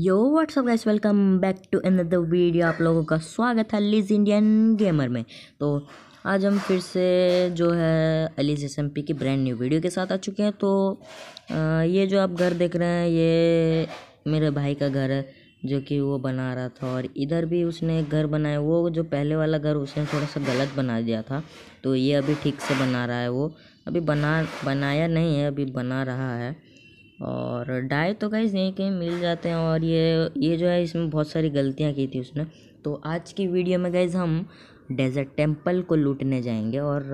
Yo what's up guys welcome back to another video आप लोगों का स्वागत है अलीज इंडियन गेमर में तो आज हम फिर से जो है अलीज एस की ब्रांड न्यू वीडियो के साथ आ चुके हैं तो ये जो आप घर देख रहे हैं ये मेरे भाई का घर है जो कि वो बना रहा था और इधर भी उसने घर बनाया वो जो पहले वाला घर उसने थोड़ा सा गलत बना दिया था तो ये अभी ठीक से बना रहा है वो अभी बना बनाया नहीं है अभी बना रहा है और डाई तो गाइज़ यहीं कहीं मिल जाते हैं और ये ये जो है इसमें बहुत सारी गलतियाँ की थी उसने तो आज की वीडियो में गाइज़ हम डेजर्ट टेम्पल को लूटने जाएंगे और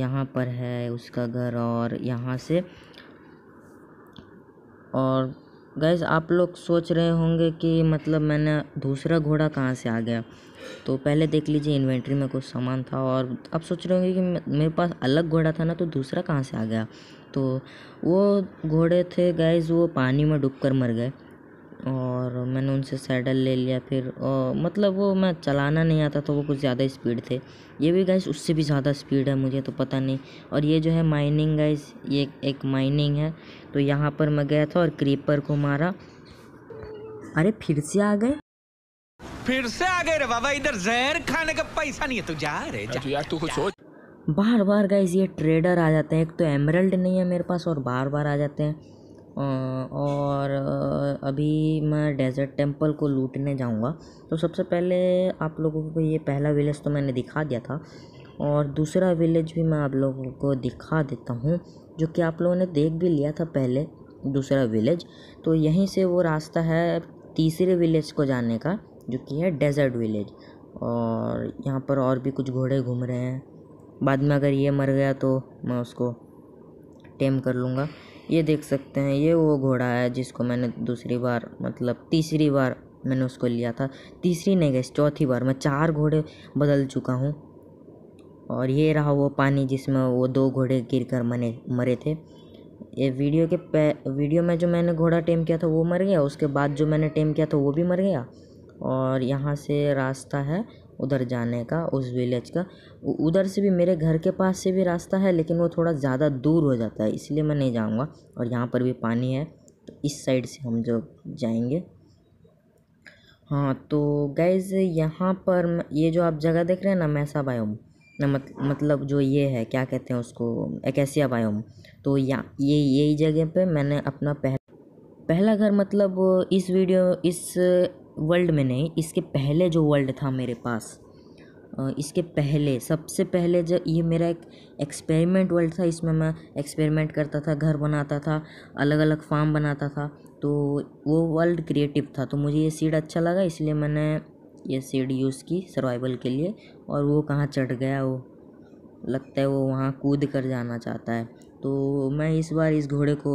यहाँ पर है उसका घर और यहाँ से और गैस आप लोग सोच रहे होंगे कि मतलब मैंने दूसरा घोड़ा कहाँ से आ गया तो पहले देख लीजिए इन्वेंट्री में कुछ सामान था और आप सोच रहे होंगे कि मेरे पास अलग घोड़ा था ना तो दूसरा कहाँ से आ गया तो वो घोड़े थे गाइज वो पानी में डूब कर मर गए और मैंने उनसे सैडल ले लिया फिर और मतलब वो मैं चलाना नहीं आता तो वो कुछ ज़्यादा स्पीड थे ये भी गाइस उससे भी ज़्यादा स्पीड है मुझे तो पता नहीं और ये जो है माइनिंग गाइस ये एक माइनिंग है तो यहाँ पर मैं गया था और क्रीपर को मारा अरे फिर से आ गए फिर से आ गए रे बाबा इधर जहर खाने का पैसा नहीं है तू जा रहे जा। यार तू कुछ सोच बार बार गाइज ये ट्रेडर आ जाते हैं एक तो एमरल्ड नहीं है मेरे पास और बार बार आ जाते हैं और अभी मैं डेजर्ट टेम्पल को लूटने जाऊंगा तो सबसे पहले आप लोगों को ये पहला विलेज तो मैंने दिखा दिया था और दूसरा विलेज भी मैं आप लोगों को दिखा देता हूँ जो कि आप लोगों ने देख भी लिया था पहले दूसरा विलेज तो यहीं से वो रास्ता है तीसरे विलेज को जाने का जो कि है डेजर्ट विलेज और यहाँ पर और भी कुछ घोड़े घूम रहे हैं बाद में अगर ये मर गया तो मैं उसको टेम कर लूँगा ये देख सकते हैं ये वो घोड़ा है जिसको मैंने दूसरी बार मतलब तीसरी बार मैंने उसको लिया था तीसरी नहीं गई चौथी बार मैं चार घोड़े बदल चुका हूँ और ये रहा वो पानी जिसमें वो दो घोड़े गिर कर मने मरे थे ये वीडियो के पे वीडियो में जो मैंने घोड़ा टेम किया था वो मर गया उसके बाद जो मैंने टेम किया था वो भी मर गया और यहाँ से रास्ता है उधर जाने का उस विलेज का उधर से भी मेरे घर के पास से भी रास्ता है लेकिन वो थोड़ा ज़्यादा दूर हो जाता है इसलिए मैं नहीं जाऊँगा और यहाँ पर भी पानी है तो इस साइड से हम जो जाएंगे हाँ तो गैज़ यहाँ पर ये जो आप जगह देख रहे हैं ना मैसा बायोम ना मत, मतलब जो ये है क्या कहते हैं उसको एकेसिया बायोम तो यहाँ ये यही जगह पे मैंने अपना पह, पहला घर मतलब इस वीडियो इस वर्ल्ड में नहीं इसके पहले जो वर्ल्ड था मेरे पास इसके पहले सबसे पहले जो ये मेरा एक एक्सपेरिमेंट वर्ल्ड था इसमें मैं एक्सपेरिमेंट करता था घर बनाता था अलग अलग फार्म बनाता था तो वो वर्ल्ड क्रिएटिव था तो मुझे ये सीड अच्छा लगा इसलिए मैंने ये सीड यूज़ की सर्वाइवल के लिए और वो कहाँ चढ़ गया वो लगता है वो वहाँ कूद कर जाना चाहता है तो मैं इस बार इस घोड़े को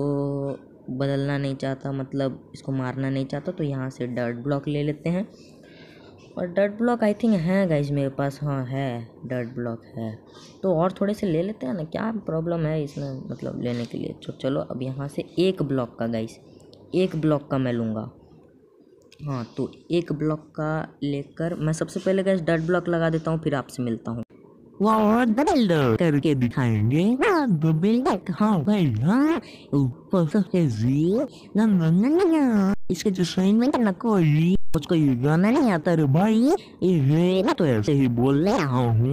बदलना नहीं चाहता मतलब इसको मारना नहीं चाहता तो यहाँ से डर्ट ब्लॉक ले लेते हैं और डर्ट ब्लॉक आई थिंक है गाइज मेरे पास हाँ है डर्ट ब्लॉक है तो और थोड़े से ले लेते हैं ना क्या प्रॉब्लम है इसमें मतलब लेने के लिए तो चलो अब यहाँ से एक ब्लॉक का गाइज एक ब्लॉक का मैं लूँगा हाँ तो एक ब्लॉक का लेकर मैं सबसे पहले गैस डर्ट ब्लॉक लगा देता हूँ फिर आपसे मिलता हूँ वार्ड बदल करके दिखाएंगे ऊपर सबसे इसके जो साइन में करना कोई मुझको ये गाना नहीं आता रे भाई ये तो ऐसे ही बोल आया हूँ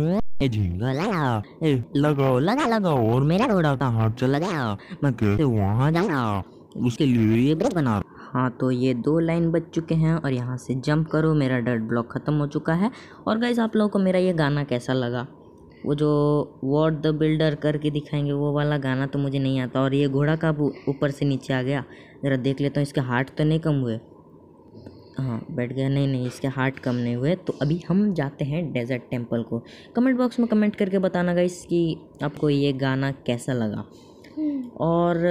लगाओ लगा लगाओ और मेरा घोड़ा का हाथ चला गया मैं कैसे वहाँ जाना उसके लिए ब्रेक बना हाँ तो ये दो लाइन बच चुके हैं और यहाँ से जंप करो मेरा डर ब्लॉक ख़त्म हो चुका है और गाइज आप लोगों को मेरा ये गाना कैसा लगा वो जो वॉट द बिल्डर करके दिखाएंगे वो वाला गाना तो मुझे नहीं आता और ये घोड़ा का ऊपर से नीचे आ गया ज़रा देख लेता हूँ इसके हार्ट तो नहीं कम हुए हाँ बैठ गया नहीं नहीं इसके हार्ट कम नहीं हुए तो अभी हम जाते हैं डेजर्ट टेम्पल को कमेंट बॉक्स में कमेंट करके बताना गाइस कि आपको ये गाना कैसा लगा और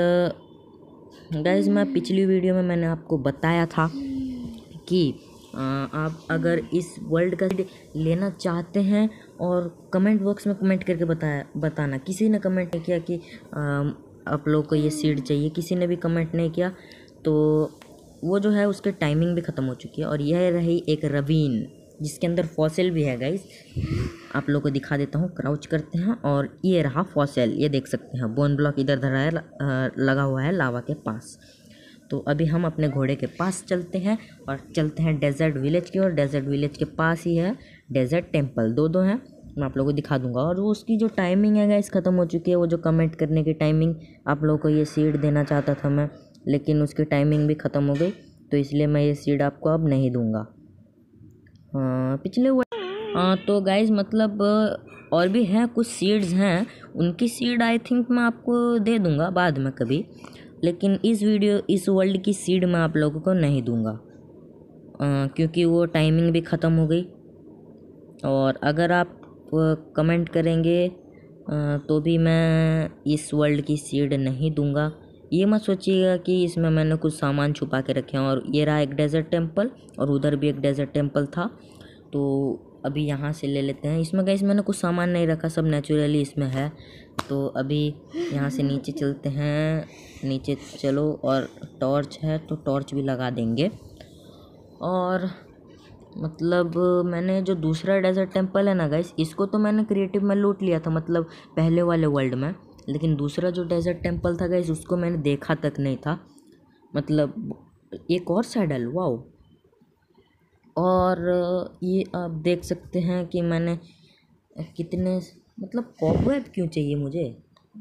गाइस मैं पिछली वीडियो में मैंने आपको बताया था कि आप अगर इस वर्ल्ड का लेना चाहते हैं और कमेंट बॉक्स में कमेंट करके बताया बताना किसी ने कमेंट नहीं किया कि आप लोग को ये सीड चाहिए किसी ने भी कमेंट नहीं किया तो वो जो है उसके टाइमिंग भी ख़त्म हो चुकी है और यह रही एक रवीन जिसके अंदर फॉसिल भी है गाइस आप लोग को दिखा देता हूँ क्राउच करते हैं और ये रहा फॉसिल ये देख सकते हैं बोन ब्लॉक इधर धरा है लगा हुआ है लावा के पास तो अभी हम अपने घोड़े के पास चलते हैं और चलते हैं डेजर्ट विलेज की और डेजर्ट विलेज के पास ही है डेजर्ट टेम्पल दो दो हैं मैं आप लोगों को दिखा दूंगा और वो उसकी जो टाइमिंग है इस ख़त्म हो चुकी है वो जो कमेंट करने की टाइमिंग आप लोगों को ये सीड देना चाहता था मैं लेकिन उसकी टाइमिंग भी ख़त्म हो गई तो इसलिए मैं ये सीड आपको अब नहीं दूँगा पिछले आ, तो गाइज मतलब और भी हैं कुछ सीड्स हैं उनकी सीड आई थिंक मैं आपको दे दूँगा बाद में कभी लेकिन इस वीडियो इस वर्ल्ड की सीड मैं आप लोगों को नहीं दूंगा आ, क्योंकि वो टाइमिंग भी ख़त्म हो गई और अगर आप कमेंट करेंगे आ, तो भी मैं इस वर्ल्ड की सीड नहीं दूंगा ये मत सोचिएगा कि इसमें मैंने कुछ सामान छुपा के रखे हैं और ये रहा एक डेजर्ट टेम्पल और उधर भी एक डेजर्ट टेम्पल था तो अभी यहाँ से ले लेते हैं इसमें गैस मैंने कुछ सामान नहीं रखा सब नेचुरली इसमें है तो अभी यहाँ से नीचे चलते हैं नीचे चलो और टॉर्च है तो टॉर्च भी लगा देंगे और मतलब मैंने जो दूसरा डेजर्ट टेम्पल है ना गैस इसको तो मैंने क्रिएटिव में लूट लिया था मतलब पहले वाले वर्ल्ड में लेकिन दूसरा जो डेजर्ट टेम्पल था गैस उसको मैंने देखा तक नहीं था मतलब एक और सैडल वाओ और ये आप देख सकते हैं कि मैंने कितने मतलब कॉपवेब क्यों चाहिए मुझे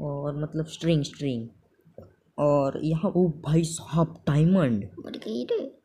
और मतलब स्ट्रिंग स्ट्रिंग और यहाँ ओ भाई साहब डायमंड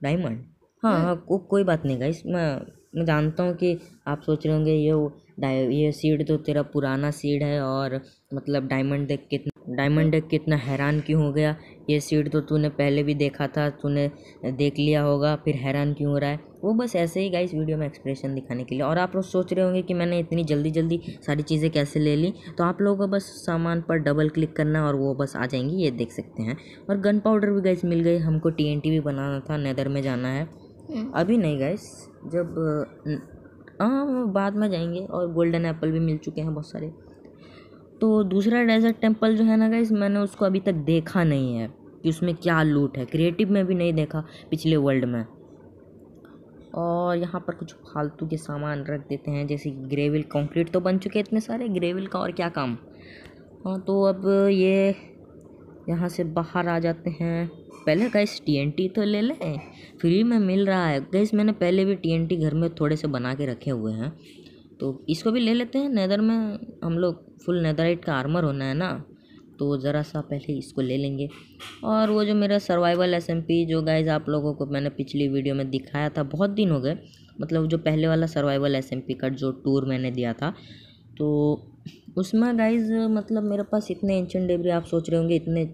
डायमंड तो हाँ हाँ को, कोई बात नहीं गाइस मैं मैं जानता हूँ कि आप सोच रहे होंगे ये ये सीड तो तेरा पुराना सीड है और मतलब डायमंड देख कितना डायमंड देख कितना हैरान क्यों हो गया ये सीड तो तूने पहले भी देखा था तूने देख लिया होगा फिर हैरान क्यों हो रहा है वो बस ऐसे ही गाइस वीडियो में एक्सप्रेशन दिखाने के लिए और आप लोग सोच रहे होंगे कि मैंने इतनी जल्दी जल्दी सारी चीज़ें कैसे ले ली तो आप लोगों को बस सामान पर डबल क्लिक करना और वो बस आ जाएंगी ये देख सकते हैं और गन पाउडर भी गाइस मिल गई हमको टी भी बनाना था नैदर में जाना है हम्म। अभी नहीं गाइस जब हाँ बाद में जाएंगे और गोल्डन एप्पल भी मिल चुके हैं बहुत सारे तो दूसरा डेजर्ट टेम्पल जो है ना गाइस मैंने उसको अभी तक देखा नहीं है कि उसमें क्या लूट है क्रिएटिव में भी नहीं देखा पिछले वर्ल्ड में और यहाँ पर कुछ फालतू के सामान रख देते हैं जैसे ग्रेविल कंक्रीट तो बन चुके इतने सारे ग्रेविल का और क्या काम हाँ तो अब ये यहाँ से बाहर आ जाते हैं पहले गैस टी तो ले लें फ्री में मिल रहा है गैस मैंने पहले भी टी घर में थोड़े से बना के रखे हुए हैं तो इसको भी ले लेते हैं नैदर में हम लोग फुल नैदराइट का आर्मर होना है ना तो ज़रा सा पहले इसको ले लेंगे और वो जो मेरा सर्वाइवल एस जो गाइज़ आप लोगों को मैंने पिछली वीडियो में दिखाया था बहुत दिन हो गए मतलब जो पहले वाला सर्वाइवल एस का जो टूर मैंने दिया था तो उसमें गाइज मतलब मेरे पास इतने एंशियन डेबरी आप सोच रहे होंगे इतने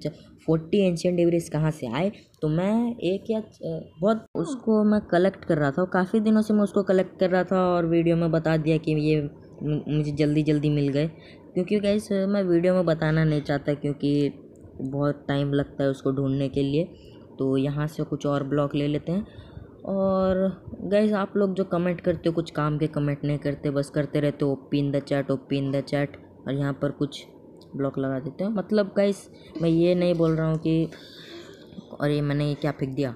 फोर्टी एंशियन डेबरीज कहाँ से आए तो मैं एक या बहुत उसको मैं कलेक्ट कर रहा था काफ़ी दिनों से मैं उसको कलेक्ट कर रहा था और वीडियो में बता दिया कि ये मुझे जल्दी जल्दी मिल गए क्योंकि गैस मैं वीडियो में बताना नहीं चाहता क्योंकि बहुत टाइम लगता है उसको ढूंढने के लिए तो यहाँ से कुछ और ब्लॉक ले लेते हैं और गैस आप लोग जो कमेंट करते हो कुछ काम के कमेंट नहीं करते बस करते रहते हो OP in the chat O in the chat और यहाँ पर कुछ ब्लॉक लगा देते हैं मतलब गैस मैं ये नहीं बोल रहा हूँ कि अरे मैंने ये क्या फेंक दिया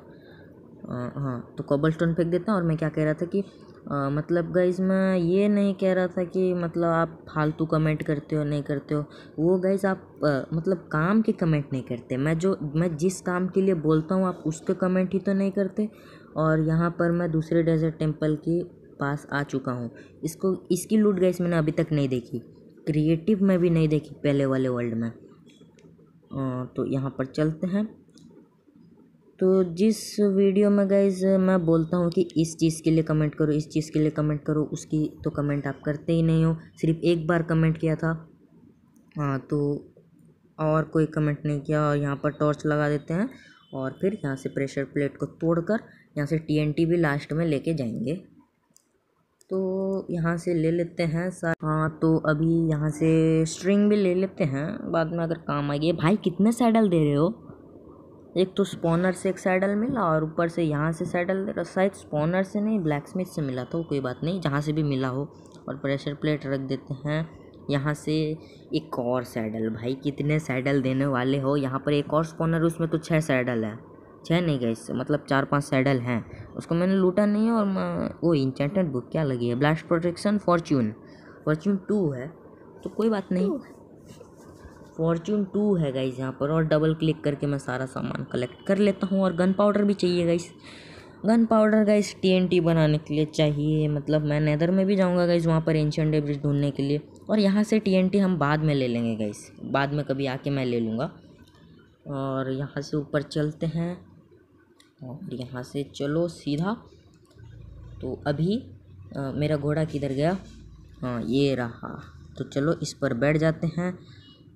हाँ तो कोबल स्टोन फेंक देता हूँ और मैं क्या कह रहा था कि मतलब गाइज़ मैं ये नहीं कह रहा था कि मतलब आप फालतू कमेंट करते हो नहीं करते हो वो गाइज़ आप मतलब काम के कमेंट नहीं करते मैं जो मैं जिस काम के लिए बोलता हूँ आप उसके कमेंट ही तो नहीं करते और यहाँ पर मैं दूसरे डेजर्ट टेम्पल के पास आ चुका हूँ इसको इसकी लूट गाइज मैंने अभी तक नहीं देखी क्रिएटिव में भी नहीं देखी पहले वाले वर्ल्ड में आ, तो यहाँ पर चलते हैं तो जिस वीडियो में गाइज मैं बोलता हूँ कि इस चीज़ के लिए कमेंट करो इस चीज़ के लिए कमेंट करो उसकी तो कमेंट आप करते ही नहीं हो सिर्फ एक बार कमेंट किया था हाँ तो और कोई कमेंट नहीं किया और यहाँ पर टॉर्च लगा देते हैं और फिर यहाँ से प्रेशर प्लेट को तोड़कर यहाँ से टीएनटी भी लास्ट में लेके जाएंगे तो यहाँ से ले लेते हैं सर हाँ तो अभी यहाँ से स्ट्रिंग भी ले लेते हैं बाद में अगर काम आ गया भाई कितने सैडल दे रहे हो एक तो स्पॉनर से एक सैडल मिला और ऊपर से यहाँ से सैडल दे रहा शायद स्पॉनर से नहीं ब्लैक स्मिथ से मिला था कोई बात नहीं जहाँ से भी मिला हो और प्रेशर प्लेट रख देते हैं यहाँ से एक और सैडल भाई कितने सैडल देने वाले हो यहाँ पर एक और स्पॉनर उसमें तो छः सैडल है छः नहीं गए इससे मतलब चार पांच सैडल हैं उसको मैंने लूटा नहीं है और वो इंचेंटेड बुक क्या लगी है blast protection fortune fortune two है तो कोई बात नहीं फॉर्चून टू है गाइज़ यहाँ पर और डबल क्लिक करके मैं सारा सामान कलेक्ट कर लेता हूँ और गन पाउडर भी चाहिए गाइस गन पाउडर गाइस टी बनाने के लिए चाहिए मतलब मैं नैदर में भी जाऊंगा गाइज वहाँ पर एंशियन डेब्रिज ढूंढने के लिए और यहाँ से टी हम बाद में ले लेंगे गाइस बाद में कभी आके मैं ले लूँगा और यहाँ से ऊपर चलते हैं और यहाँ से चलो सीधा तो अभी आ, मेरा घोड़ा किधर गया हाँ ये रहा तो चलो इस पर बैठ जाते हैं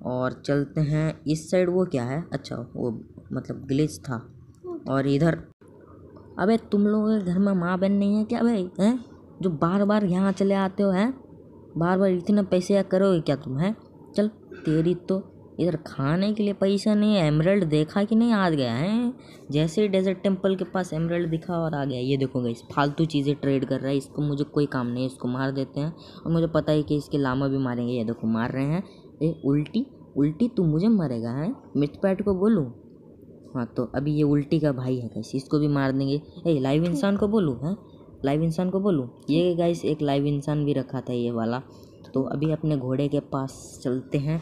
और चलते हैं इस साइड वो क्या है अच्छा वो मतलब ग्लिच था और इधर अबे तुम लोगों के घर में माँ बहन नहीं है क्या भाई हैं जो बार बार यहाँ चले आते हो हैं बार बार इतने पैसे करोगे क्या तुम हैं चल तेरी तो इधर खाने के लिए पैसा नहीं है एमरल्ड देखा कि नहीं आ गया है जैसे ही डेजर्ट टेम्पल के पास एमरल्ड दिखा और आ गया ये देखो गई फालतू चीज़ें ट्रेड कर रहा है इसको मुझे कोई काम नहीं है इसको मार देते हैं और मुझे पता है कि इसके लामा भी मारेंगे ये देखो मार रहे हैं ए उल्टी उल्टी तू तो मुझे मरेगा है मिट पैट को बोलूँ हाँ तो अभी ये उल्टी का भाई है गाइस इसको भी मार देंगे ए लाइव इंसान को बोलूँ हैं लाइव इंसान को बोलूँ ये गाइस एक लाइव इंसान भी रखा था ये वाला तो अभी अपने घोड़े के पास चलते हैं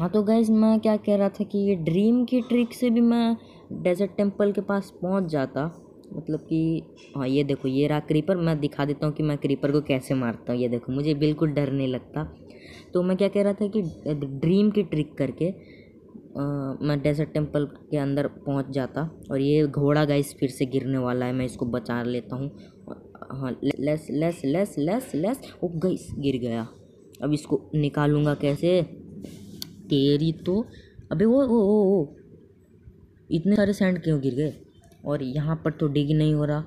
हाँ तो गैस मैं क्या कह रहा था कि ये ड्रीम की ट्रिक से भी मैं डेजर्ट टेम्पल के पास पहुँच जाता मतलब कि हाँ ये देखो ये रहा क्रीपर मैं दिखा देता हूँ कि मैं क्रीपर को कैसे मारता हूँ ये देखो मुझे बिल्कुल डर नहीं लगता तो मैं क्या कह रहा था कि ड्रीम की ट्रिक करके आ, मैं डेजर्ट टेम्पल के अंदर पहुंच जाता और ये घोड़ा गाइस फिर से गिरने वाला है मैं इसको बचा लेता हूँ हाँ लेस लेस लेस लेस लेस वो गाइस गिर गया अब इसको निकालूंगा कैसे तेरी तो अबे वो ओ ओ इतने सारे सैंड क्यों गिर गए और यहाँ पर तो डिग नहीं हो रहा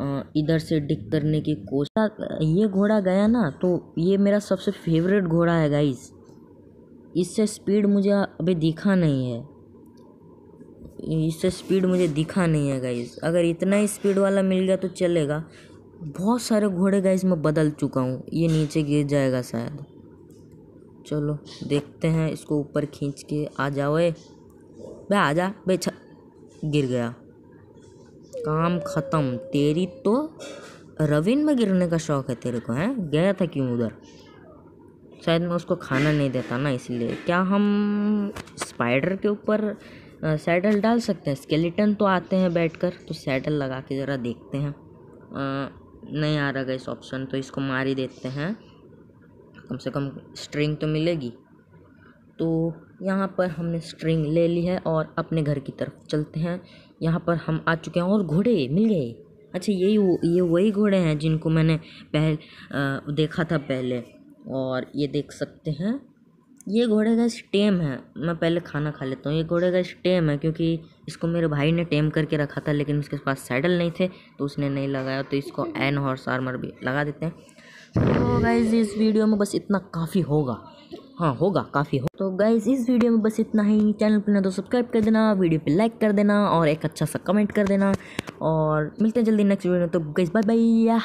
इधर से डिक करने की कोशिश हाँ, ये घोड़ा गया ना तो ये मेरा सबसे फेवरेट घोड़ा है गाइस इससे स्पीड मुझे अभी दिखा नहीं है इससे स्पीड मुझे दिखा नहीं है गाइस अगर इतना ही स्पीड वाला मिल गया तो चलेगा बहुत सारे घोड़े गाइस मैं बदल चुका हूँ ये नीचे गिर जाएगा शायद चलो देखते हैं इसको ऊपर खींच के आ जाओ भाई आ जा बे गिर गया काम ख़त्म तेरी तो रविन में गिरने का शौक है तेरे को है गया था क्यों उधर शायद मैं उसको खाना नहीं देता ना इसलिए क्या हम स्पाइडर के ऊपर सैडल डाल सकते हैं स्केलेटन तो आते हैं बैठकर तो सैडल लगा के ज़रा देखते हैं आ, नहीं आ रहा इस ऑप्शन तो इसको मार ही देते हैं कम से कम स्ट्रिंग तो मिलेगी तो यहाँ पर हमने स्ट्रिंग ले ली है और अपने घर की तरफ चलते हैं यहाँ पर हम आ चुके हैं और घोड़े मिल गए अच्छा यही वो ये वही घोड़े हैं जिनको मैंने पहले देखा था पहले और ये देख सकते हैं ये घोड़े का स्टेम है मैं पहले खाना खा लेता हूँ ये घोड़े का स्टेम है क्योंकि इसको मेरे भाई ने टेम करके रखा था लेकिन उसके पास सैडल नहीं थे तो उसने नहीं लगाया तो इसको एन हॉर्स आर्मर भी लगा देते हैं तो गाइज इस वीडियो में बस इतना काफ़ी होगा हाँ होगा काफ़ी हो तो गाइज इस वीडियो में बस इतना ही चैनल पर ना तो सब्सक्राइब कर देना वीडियो पे लाइक कर देना और एक अच्छा सा कमेंट कर देना और मिलते हैं जल्दी नेक्स्ट वीडियो में तो गाइज बाय बाय